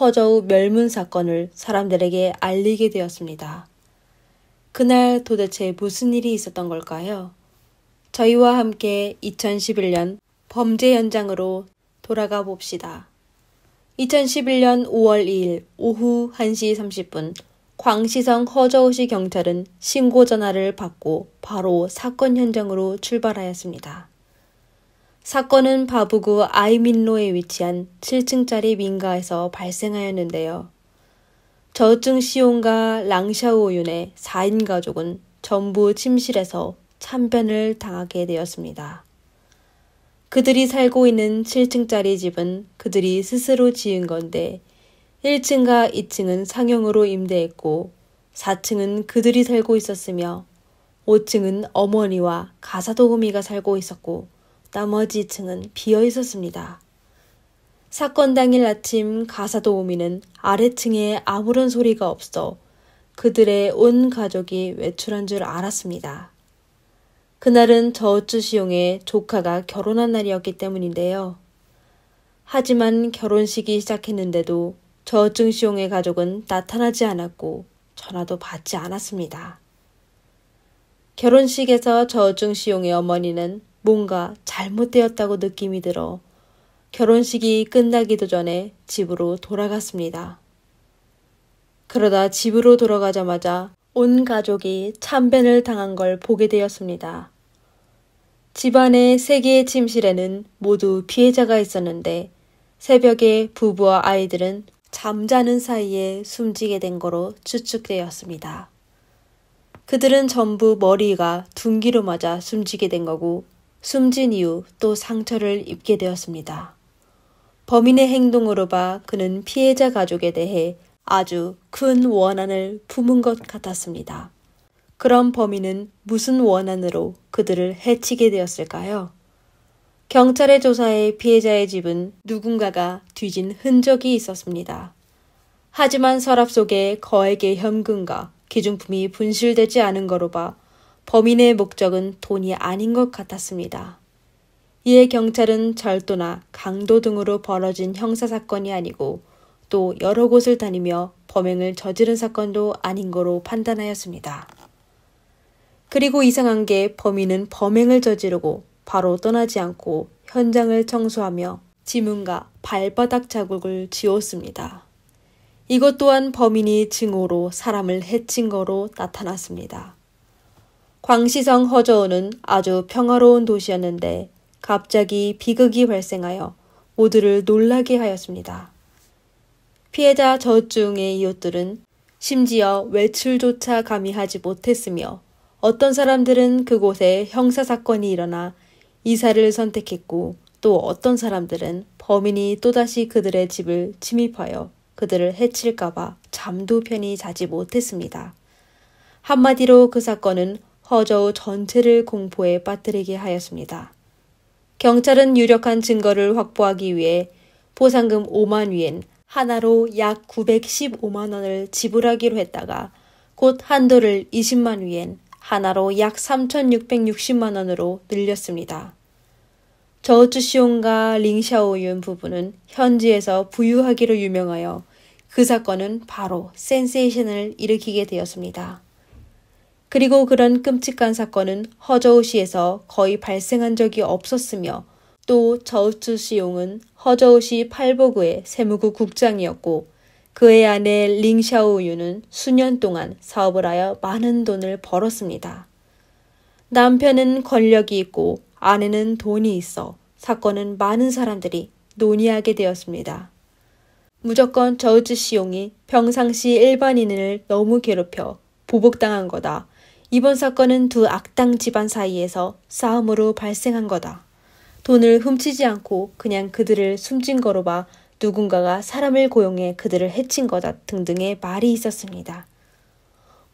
허저우 멸문 사건을 사람들에게 알리게 되었습니다. 그날 도대체 무슨 일이 있었던 걸까요? 저희와 함께 2011년 범죄 현장으로 돌아가 봅시다. 2011년 5월 2일 오후 1시 30분 광시성 허저우시 경찰은 신고 전화를 받고 바로 사건 현장으로 출발하였습니다. 사건은 바부구 아이민로에 위치한 7층짜리 민가에서 발생하였는데요. 저우증 시온과 랑샤오윤의 4인 가족은 전부 침실에서 참변을 당하게 되었습니다. 그들이 살고 있는 7층짜리 집은 그들이 스스로 지은 건데 1층과 2층은 상영으로 임대했고 4층은 그들이 살고 있었으며 5층은 어머니와 가사도우미가 살고 있었고 나머지 층은 비어 있었습니다. 사건 당일 아침 가사도우미는 아래층에 아무런 소리가 없어 그들의 온 가족이 외출한 줄 알았습니다. 그날은 저우쭈시용의 조카가 결혼한 날이었기 때문인데요. 하지만 결혼식이 시작했는데도 저우쭈시용의 가족은 나타나지 않았고 전화도 받지 않았습니다. 결혼식에서 저우쭈시용의 어머니는 뭔가 잘못되었다고 느낌이 들어 결혼식이 끝나기도 전에 집으로 돌아갔습니다. 그러다 집으로 돌아가자마자 온 가족이 참변을 당한 걸 보게 되었습니다. 집안의 세 개의 침실에는 모두 피해자가 있었는데 새벽에 부부와 아이들은 잠자는 사이에 숨지게 된 거로 추측되었습니다. 그들은 전부 머리가 둔기로 맞아 숨지게 된 거고 숨진 이후 또 상처를 입게 되었습니다. 범인의 행동으로 봐 그는 피해자 가족에 대해 아주 큰 원한을 품은 것 같았습니다. 그럼 범인은 무슨 원한으로 그들을 해치게 되었을까요? 경찰의 조사에 피해자의 집은 누군가가 뒤진 흔적이 있었습니다. 하지만 서랍 속에 거액의 현금과 기중품이 분실되지 않은 거로 봐 범인의 목적은 돈이 아닌 것 같았습니다. 이에 경찰은 절도나 강도 등으로 벌어진 형사사건이 아니고 또 여러 곳을 다니며 범행을 저지른 사건도 아닌 거로 판단하였습니다. 그리고 이상한 게 범인은 범행을 저지르고 바로 떠나지 않고 현장을 청소하며 지문과 발바닥 자국을 지웠습니다. 이것 또한 범인이 증오로 사람을 해친 거로 나타났습니다. 광시성 허저우는 아주 평화로운 도시였는데 갑자기 비극이 발생하여 모두를 놀라게 하였습니다. 피해자 저중의 이웃들은 심지어 외출조차 감히 하지 못했으며 어떤 사람들은 그곳에 형사사건이 일어나 이사를 선택했고 또 어떤 사람들은 범인이 또다시 그들의 집을 침입하여 그들을 해칠까봐 잠도 편히 자지 못했습니다. 한마디로 그 사건은 허저우 전체를 공포에 빠뜨리게 하였습니다. 경찰은 유력한 증거를 확보하기 위해 보상금 5만 위엔 하나로 약 915만 원을 지불하기로 했다가 곧 한도를 20만 위엔 하나로 약 3,660만 원으로 늘렸습니다. 저우츠시온과 링샤오윤 부부는 현지에서 부유하기로 유명하여 그 사건은 바로 센세이션을 일으키게 되었습니다. 그리고 그런 끔찍한 사건은 허저우시에서 거의 발생한 적이 없었으며 또 저우츠 시용은 허저우시 팔보구의 세무국 국장이었고 그의 아내 링샤오유는 수년 동안 사업을 하여 많은 돈을 벌었습니다. 남편은 권력이 있고 아내는 돈이 있어 사건은 많은 사람들이 논의하게 되었습니다. 무조건 저우츠 시용이 평상시 일반인을 너무 괴롭혀 보복당한 거다. 이번 사건은 두 악당 집안 사이에서 싸움으로 발생한 거다. 돈을 훔치지 않고 그냥 그들을 숨진 거로 봐 누군가가 사람을 고용해 그들을 해친 거다 등등의 말이 있었습니다.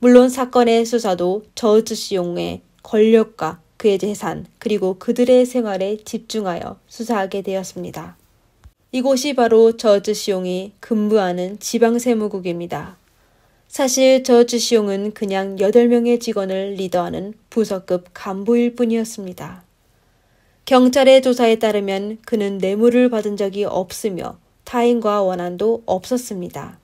물론 사건의 수사도 저우주 씨용의 권력과 그의 재산 그리고 그들의 생활에 집중하여 수사하게 되었습니다. 이곳이 바로 저우주 씨용이 근무하는 지방세무국입니다. 사실 저 주시용은 그냥 8명의 직원을 리더하는 부서급 간부일 뿐이었습니다. 경찰의 조사에 따르면 그는 뇌물을 받은 적이 없으며 타인과 원한도 없었습니다.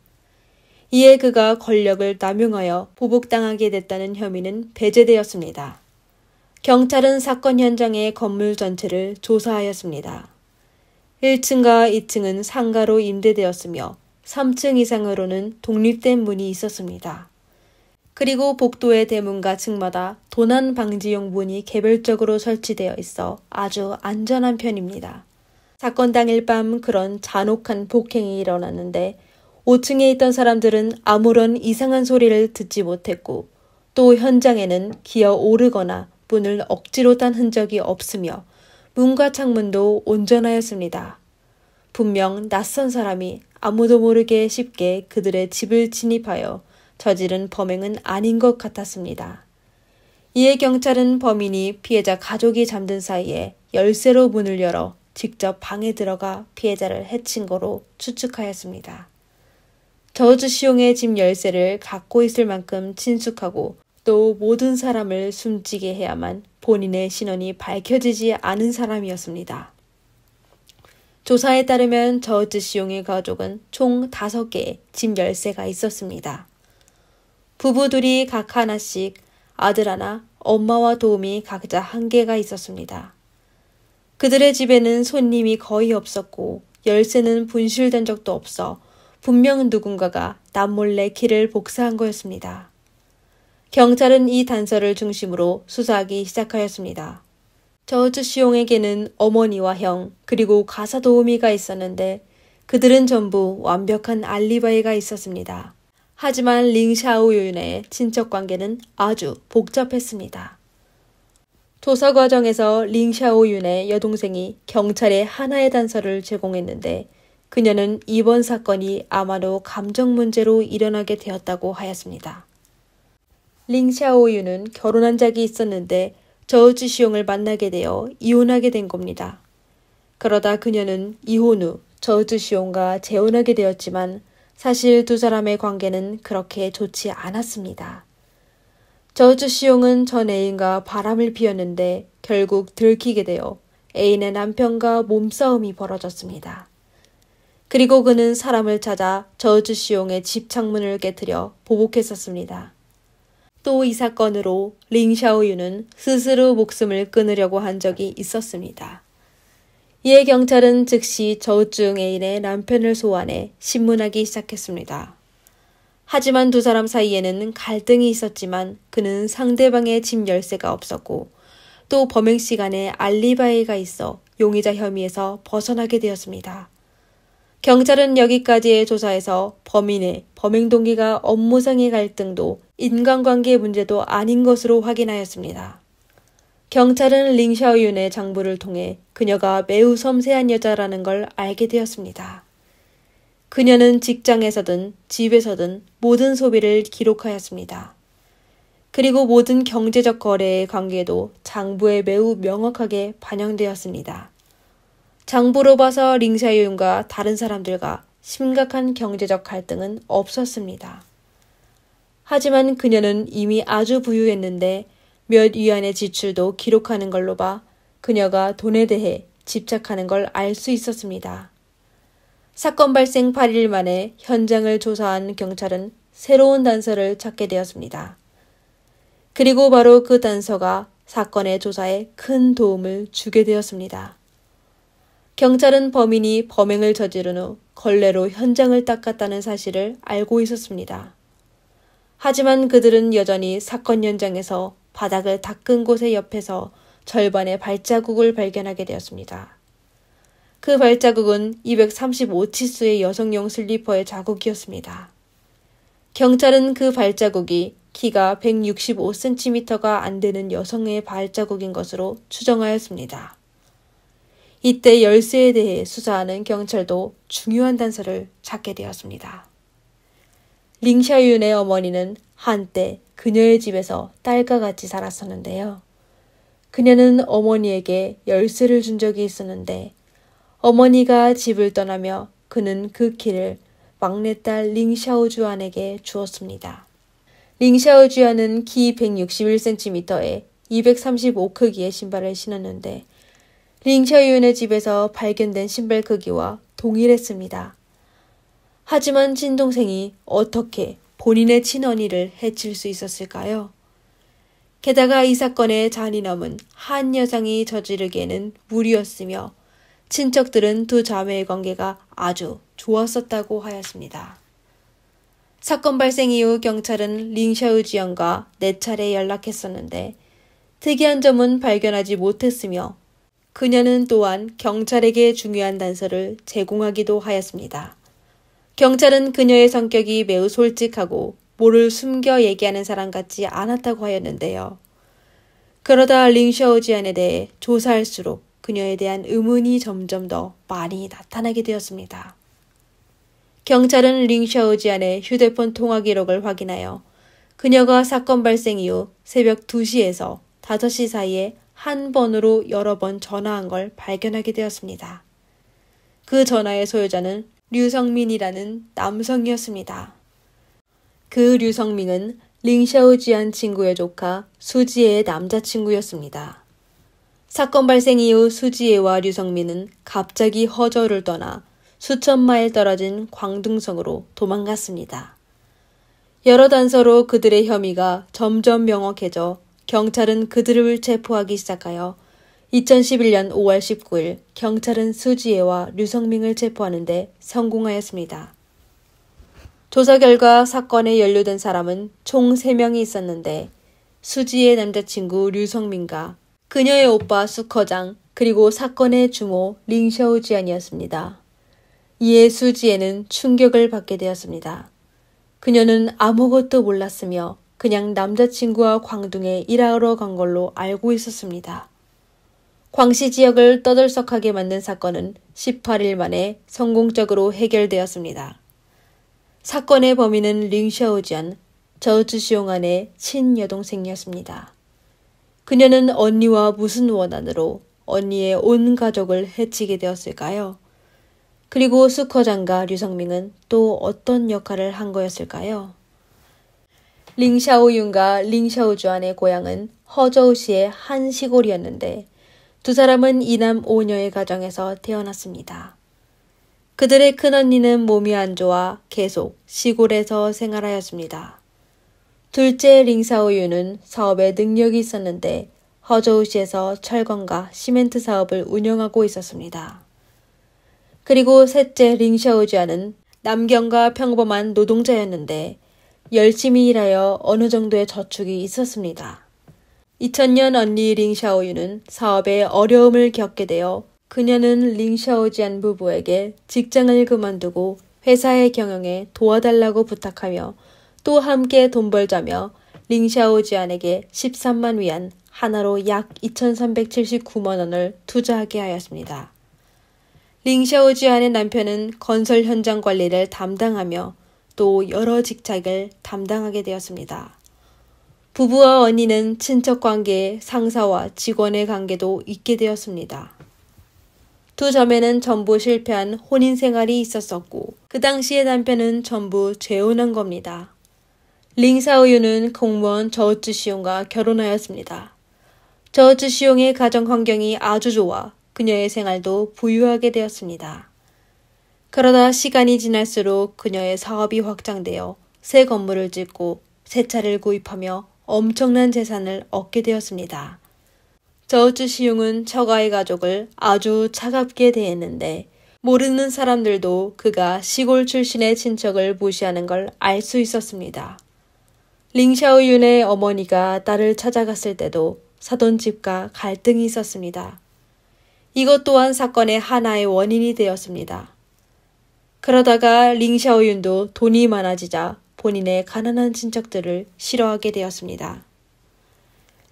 이에 그가 권력을 남용하여 보복당하게 됐다는 혐의는 배제되었습니다. 경찰은 사건 현장의 건물 전체를 조사하였습니다. 1층과 2층은 상가로 임대되었으며 3층 이상으로는 독립된 문이 있었습니다. 그리고 복도의 대문과 층마다 도난 방지용 문이 개별적으로 설치되어 있어 아주 안전한 편입니다. 사건 당일 밤 그런 잔혹한 폭행이 일어났는데 5층에 있던 사람들은 아무런 이상한 소리를 듣지 못했고 또 현장에는 기어 오르거나 문을 억지로 딴 흔적이 없으며 문과 창문도 온전하였습니다. 분명 낯선 사람이 아무도 모르게 쉽게 그들의 집을 침입하여 저지른 범행은 아닌 것 같았습니다. 이에 경찰은 범인이 피해자 가족이 잠든 사이에 열쇠로 문을 열어 직접 방에 들어가 피해자를 해친 거로 추측하였습니다. 저주 시용의 집 열쇠를 갖고 있을 만큼 친숙하고 또 모든 사람을 숨지게 해야만 본인의 신원이 밝혀지지 않은 사람이었습니다. 조사에 따르면 저우시용의 가족은 총 5개의 집 열쇠가 있었습니다. 부부들이 각 하나씩 아들 하나, 엄마와 도움이 각자 한 개가 있었습니다. 그들의 집에는 손님이 거의 없었고 열쇠는 분실된 적도 없어 분명 누군가가 남몰래 키를 복사한 거였습니다. 경찰은 이 단서를 중심으로 수사하기 시작하였습니다. 저즈 시용에게는 어머니와 형 그리고 가사 도우미가 있었는데 그들은 전부 완벽한 알리바이가 있었습니다. 하지만 링샤오 유인의 친척 관계는 아주 복잡했습니다. 조사 과정에서 링샤오 윤의 여동생이 경찰에 하나의 단서를 제공했는데 그녀는 이번 사건이 아마도 감정 문제로 일어나게 되었다고 하였습니다. 링샤오 윤은 결혼한 적이 있었는데 저우치 시용을 만나게 되어 이혼하게 된 겁니다. 그러다 그녀는 이혼 후 저우치 시용과 재혼하게 되었지만 사실 두 사람의 관계는 그렇게 좋지 않았습니다. 저우치 시용은 전 애인과 바람을 피웠는데 결국 들키게 되어 애인의 남편과 몸싸움이 벌어졌습니다. 그리고 그는 사람을 찾아 저우치 시용의 집 창문을 깨뜨려 보복했었습니다. 또이 사건으로 링샤오유는 스스로 목숨을 끊으려고 한 적이 있었습니다. 이에 경찰은 즉시 저우증 애인의 남편을 소환해 신문하기 시작했습니다. 하지만 두 사람 사이에는 갈등이 있었지만 그는 상대방의 집 열쇠가 없었고 또 범행 시간에 알리바이가 있어 용의자 혐의에서 벗어나게 되었습니다. 경찰은 여기까지의 조사에서 범인의 범행 동기가 업무상의 갈등도 인간관계 문제도 아닌 것으로 확인하였습니다. 경찰은 링샤오윤의 장부를 통해 그녀가 매우 섬세한 여자라는 걸 알게 되었습니다. 그녀는 직장에서든 집에서든 모든 소비를 기록하였습니다. 그리고 모든 경제적 거래의 관계도 장부에 매우 명확하게 반영되었습니다. 장부로 봐서 링샤윤과 다른 사람들과 심각한 경제적 갈등은 없었습니다. 하지만 그녀는 이미 아주 부유했는데 몇 위안의 지출도 기록하는 걸로 봐 그녀가 돈에 대해 집착하는 걸 알 수 있었습니다. 사건 발생 8일 만에 현장을 조사한 경찰은 새로운 단서를 찾게 되었습니다. 그리고 바로 그 단서가 사건의 조사에 큰 도움을 주게 되었습니다. 경찰은 범인이 범행을 저지른 후 걸레로 현장을 닦았다는 사실을 알고 있었습니다. 하지만 그들은 여전히 사건 현장에서 바닥을 닦은 곳의 옆에서 절반의 발자국을 발견하게 되었습니다. 그 발자국은 235치수의 여성용 슬리퍼의 자국이었습니다. 경찰은 그 발자국이 키가 165cm가 안 되는 여성의 발자국인 것으로 추정하였습니다. 이때 열쇠에 대해 수사하는 경찰도 중요한 단서를 찾게 되었습니다. 링샤윤의 어머니는 한때 그녀의 집에서 딸과 같이 살았었는데요. 그녀는 어머니에게 열쇠를 준 적이 있었는데 어머니가 집을 떠나며 그는 그 키를 막내딸 링샤오주안에게 주었습니다. 링샤오주안은 키 161cm에 235 크기의 신발을 신었는데 링샤윤의 집에서 발견된 신발 크기와 동일했습니다. 하지만 친동생이 어떻게 본인의 친언니를 해칠 수 있었을까요? 게다가 이 사건의 잔인함은 한 여성이 저지르기에는 무리였으며 친척들은 두 자매의 관계가 아주 좋았었다고 하였습니다. 사건 발생 이후 경찰은 링샤우 지연과 네 차례 연락했었는데 특이한 점은 발견하지 못했으며 그녀는 또한 경찰에게 중요한 단서를 제공하기도 하였습니다. 경찰은 그녀의 성격이 매우 솔직하고 뭐를 숨겨 얘기하는 사람 같지 않았다고 하였는데요. 그러다 링샤오지안에 대해 조사할수록 그녀에 대한 의문이 점점 더 많이 나타나게 되었습니다. 경찰은 링샤오지안의 휴대폰 통화 기록을 확인하여 그녀가 사건 발생 이후 새벽 2시에서 5시 사이에 한 번으로 여러 번 전화한 걸 발견하게 되었습니다. 그 전화의 소유자는 류성민이라는 남성이었습니다. 그 류성민은 링샤오지안 친구의 조카 수지혜의 남자친구였습니다. 사건 발생 이후 수지혜와 류성민은 갑자기 허저를 떠나 수천 마일 떨어진 광둥성으로 도망갔습니다. 여러 단서로 그들의 혐의가 점점 명확해져 경찰은 그들을 체포하기 시작하여 2011년 5월 19일 경찰은 수지혜와 류성민을 체포하는데 성공하였습니다. 조사 결과 사건에 연루된 사람은 총 3명이 있었는데 수지의 남자친구 류성민과 그녀의 오빠 수커장 그리고 사건의 주모 링샤우 지안이었습니다. 이에 수지에는 충격을 받게 되었습니다. 그녀는 아무것도 몰랐으며 그냥 남자친구와 광둥에 일하러 간 걸로 알고 있었습니다. 광시 지역을 떠들썩하게 만든 사건은 18일 만에 성공적으로 해결되었습니다. 사건의 범인은 링샤오지안 저우즈시용안의 친여동생이었습니다. 그녀는 언니와 무슨 원한으로 언니의 온 가족을 해치게 되었을까요? 그리고 수커장과류성민은또 어떤 역할을 한 거였을까요? 링샤오윤과 링샤오주안의 고향은 허저우시의 한 시골이었는데 두 사람은 이남 오녀의 가정에서 태어났습니다. 그들의 큰언니는 몸이 안 좋아 계속 시골에서 생활하였습니다. 둘째 링사오유는 사업에 능력이 있었는데 허저우시에서 철건과 시멘트 사업을 운영하고 있었습니다. 그리고 셋째 링샤오지아는 남경과 평범한 노동자였는데 열심히 일하여 어느 정도의 저축이 있었습니다. 2000년 언니 링샤오유는 사업에 어려움을 겪게 되어 그녀는 링샤오지안 부부에게 직장을 그만두고 회사의 경영에 도와달라고 부탁하며 또 함께 돈 벌자며 링샤오지안에게 13만 위안 하나로 약 2,379만 원을 투자하게 하였습니다. 링샤오지안의 남편은 건설 현장 관리를 담당하며 또 여러 직책을 담당하게 되었습니다. 부부와 언니는 친척 관계, 상사와 직원의 관계도 있게 되었습니다. 두 자매는 전부 실패한 혼인 생활이 있었었고 그 당시의 남편은 전부 재혼한 겁니다. 링사우유는 공무원 저우츠 시용과 결혼하였습니다. 저우츠 시용의 가정 환경이 아주 좋아 그녀의 생활도 부유하게 되었습니다. 그러나 시간이 지날수록 그녀의 사업이 확장되어 새 건물을 짓고 새 차를 구입하며 엄청난 재산을 얻게 되었습니다. 저우츠 시용은 처가의 가족을 아주 차갑게 대했는데 모르는 사람들도 그가 시골 출신의 친척을 무시하는 걸 알 수 있었습니다. 링샤오윤의 어머니가 딸을 찾아갔을 때도 사돈 집과 갈등이 있었습니다. 이것 또한 사건의 하나의 원인이 되었습니다. 그러다가 링샤오윤도 돈이 많아지자 본인의 가난한 친척들을 싫어하게 되었습니다.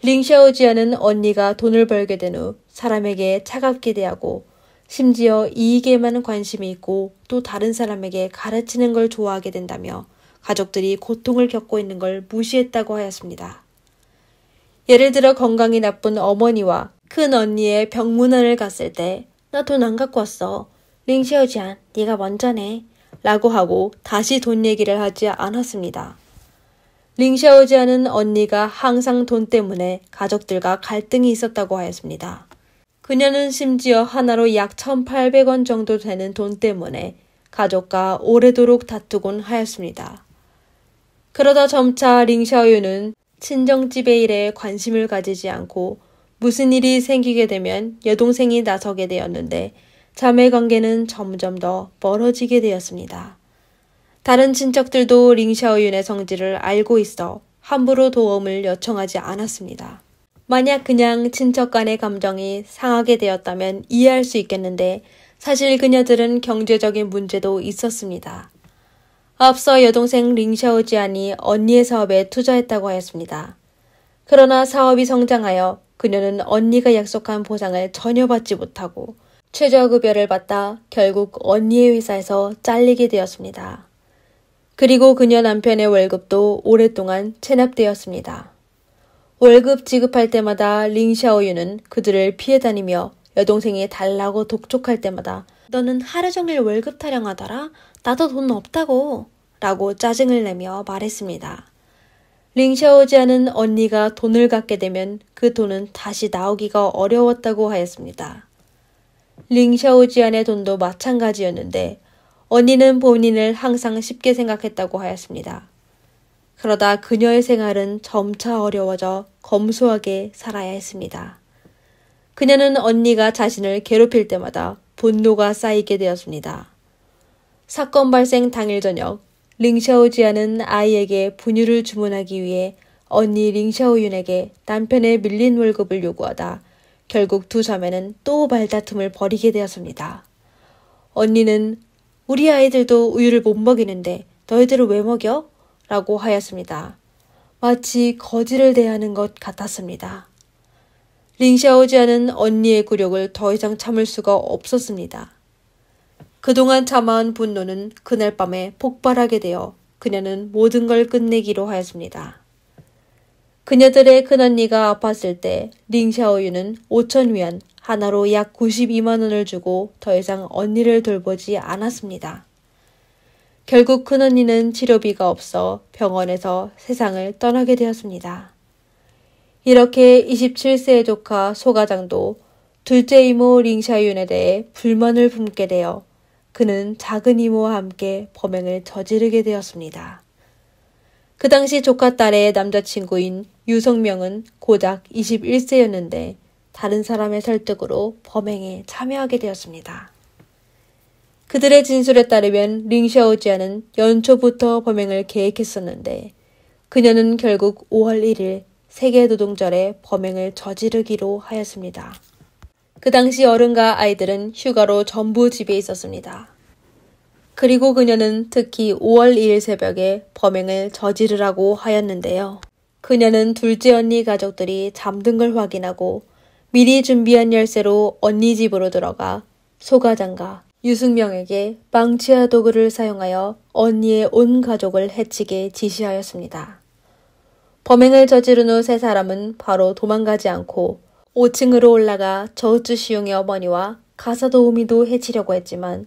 링샤오지아는 언니가 돈을 벌게 된 후 사람에게 차갑게 대하고 심지어 이익에만 관심이 있고 또 다른 사람에게 가르치는 걸 좋아하게 된다며 가족들이 고통을 겪고 있는 걸 무시했다고 하였습니다. 예를 들어 건강이 나쁜 어머니와 큰 언니의 병문안을 갔을 때 나 돈 안 갖고 왔어. 링시오지안, 네가 먼저 내. 라고 하고 다시 돈 얘기를 하지 않았습니다. 링샤오지아는 언니가 항상 돈 때문에 가족들과 갈등이 있었다고 하였습니다. 그녀는 심지어 하나로 약 1,800원 정도 되는 돈 때문에 가족과 오래도록 다투곤 하였습니다. 그러다 점차 링샤오유는 친정집에 일에 관심을 가지지 않고 무슨 일이 생기게 되면 여동생이 나서게 되었는데 자매 관계는 점점 더 멀어지게 되었습니다. 다른 친척들도 링샤오윤의 성질을 알고 있어 함부로 도움을 요청하지 않았습니다. 만약 그냥 친척 간의 감정이 상하게 되었다면 이해할 수 있겠는데 사실 그녀들은 경제적인 문제도 있었습니다. 앞서 여동생 링샤오지안이 언니의 사업에 투자했다고 하였습니다. 그러나 사업이 성장하여 그녀는 언니가 약속한 보상을 전혀 받지 못하고 최저급여를 받다 결국 언니의 회사에서 잘리게 되었습니다. 그리고 그녀 남편의 월급도 오랫동안 체납되었습니다. 월급 지급할 때마다 링샤오유는 그들을 피해 다니며 여동생이 달라고 독촉할 때마다 너는 하루 종일 월급 타령하더라? 나도 돈 없다고! 라고 짜증을 내며 말했습니다. 링샤오지아는 언니가 돈을 갖게 되면 그 돈은 다시 나오기가 어려웠다고 하였습니다. 링샤오지안의 돈도 마찬가지였는데 언니는 본인을 항상 쉽게 생각했다고 하였습니다. 그러다 그녀의 생활은 점차 어려워져 검소하게 살아야 했습니다. 그녀는 언니가 자신을 괴롭힐 때마다 분노가 쌓이게 되었습니다. 사건 발생 당일 저녁 링샤오지안은 아이에게 분유를 주문하기 위해 언니 링샤오윤에게 남편의 밀린 월급을 요구하다 결국 두 자매는 또 말다툼을 벌이게 되었습니다. 언니는 우리 아이들도 우유를 못 먹이는데 너희들을 왜 먹여? 라고 하였습니다. 마치 거지를 대하는 것 같았습니다. 링샤오지아는 언니의 굴욕을 더 이상 참을 수가 없었습니다. 그동안 참아온 분노는 그날 밤에 폭발하게 되어 그녀는 모든 걸 끝내기로 하였습니다. 그녀들의 큰언니가 아팠을 때 링샤오유는 5천 위안 하나로 약 92만 원을 주고 더 이상 언니를 돌보지 않았습니다. 결국 큰언니는 치료비가 없어 병원에서 세상을 떠나게 되었습니다. 이렇게 27세의 조카 소가장도 둘째 이모 링샤윤에 대해 불만을 품게 되어 그는 작은 이모와 함께 범행을 저지르게 되었습니다. 그 당시 조카 딸의 남자친구인 유성명은 고작 21세였는데 다른 사람의 설득으로 범행에 참여하게 되었습니다. 그들의 진술에 따르면 링샤오지아는 연초부터 범행을 계획했었는데 그녀는 결국 5월 1일 세계노동절에 범행을 저지르기로 하였습니다. 그 당시 어른과 아이들은 휴가로 전부 집에 있었습니다. 그리고 그녀는 특히 5월 2일 새벽에 범행을 저지르라고 하였는데요. 그녀는 둘째 언니 가족들이 잠든 걸 확인하고 미리 준비한 열쇠로 언니 집으로 들어가 소가장과 유승명에게 빵치아 도구를 사용하여 언니의 온 가족을 해치게 지시하였습니다. 범행을 저지른 후 세 사람은 바로 도망가지 않고 5층으로 올라가 저우쯔 시용의 어머니와 가사도우미도 해치려고 했지만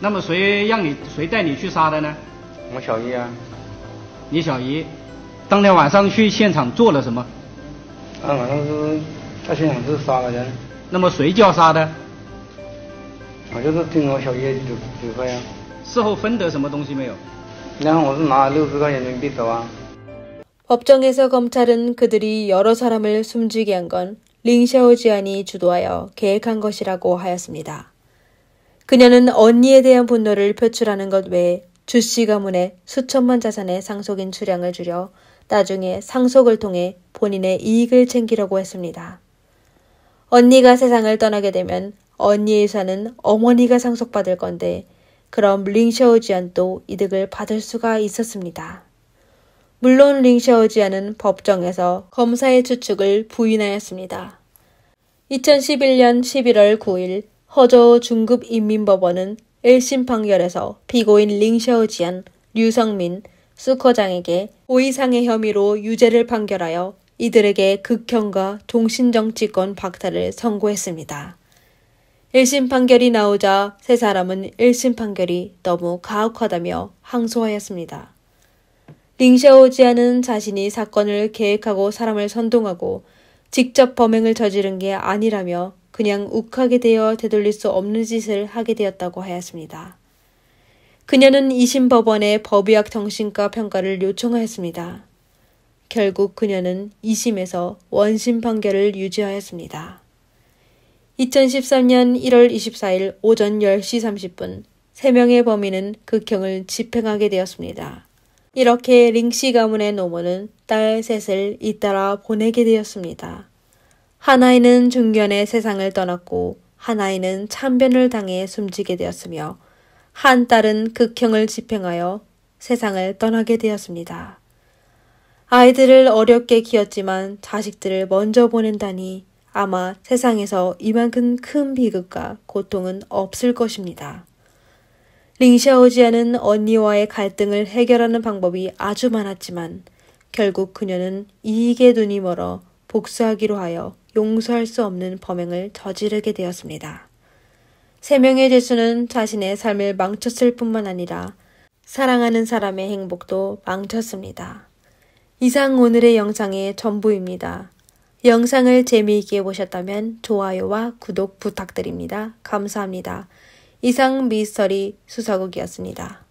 那么谁让你谁带你去杀的呢？我小姨啊。你小姨当天晚上去现场做了什么？啊，晚上是在现场是杀了人。那么谁叫杀的？我就是听我小姨的指挥啊。事后分得什么东西没有？然后我是拿了六十块钱人民币走啊。법정에서검찰은그들이여러사람을숨지게한건링샤오지안이주도하여계획한것이라고하였습니다 그녀는 언니에 대한 분노를 표출하는 것 외에 주씨 가문의 수천만 자산의 상속인 수량을 줄여 나중에 상속을 통해 본인의 이익을 챙기려고 했습니다. 언니가 세상을 떠나게 되면 언니의 사는 어머니가 상속받을 건데 그럼 링샤오지안도 이득을 받을 수가 있었습니다. 물론 링샤오지안은 법정에서 검사의 추측을 부인하였습니다. 2011년 11월 9일 허저 중급인민법원은 1심 판결에서 피고인 링샤오지안 류성민, 수커장에게 고의상의 혐의로 유죄를 판결하여 이들에게 극형과 종신정치권 박탈을 선고했습니다. 1심 판결이 나오자 세 사람은 1심 판결이 너무 가혹하다며 항소하였습니다. 링샤오지안은 자신이 사건을 계획하고 사람을 선동하고 직접 범행을 저지른 게 아니라며 그냥 욱하게 되어 되돌릴 수 없는 짓을 하게 되었다고 하였습니다. 그녀는 2심 법원에 법의학 정신과 평가를 요청하였습니다. 결국 그녀는 2심에서 원심 판결을 유지하였습니다. 2013년 1월 24일 오전 10시 30분 3명의 범인은 극형을 집행하게 되었습니다. 이렇게 링씨 가문의 노모는 딸 셋을 잇따라 보내게 되었습니다. 하나이는 중견의 세상을 떠났고 하나이는 참변을 당해 숨지게 되었으며 한 딸은 극형을 집행하여 세상을 떠나게 되었습니다. 아이들을 어렵게 키웠지만 자식들을 먼저 보낸다니 아마 세상에서 이만큼 큰 비극과 고통은 없을 것입니다. 링샤오지아는 언니와의 갈등을 해결하는 방법이 아주 많았지만 결국 그녀는 이익에 눈이 멀어 복수하기로 하여 용서할 수 없는 범행을 저지르게 되었습니다. 세 명의 죄수는 자신의 삶을 망쳤을 뿐만 아니라 사랑하는 사람의 행복도 망쳤습니다. 이상 오늘의 영상의 전부입니다. 영상을 재미있게 보셨다면 좋아요와 구독 부탁드립니다. 감사합니다. 이상 미스터리 수사국이었습니다.